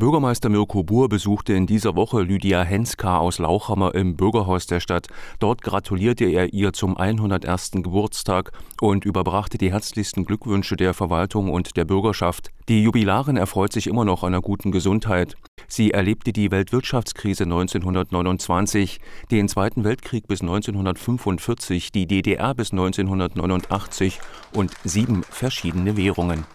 Bürgermeister Mirko Buhr besuchte in dieser Woche Lydia Henska aus Lauchhammer im Bürgerhaus der Stadt. Dort gratulierte er ihr zum 101. Geburtstag und überbrachte die herzlichsten Glückwünsche der Verwaltung und der Bürgerschaft. Die Jubilarin erfreut sich immer noch einer guten Gesundheit. Sie erlebte die Weltwirtschaftskrise 1929, den Zweiten Weltkrieg bis 1945, die DDR bis 1989 und sieben verschiedene Währungen.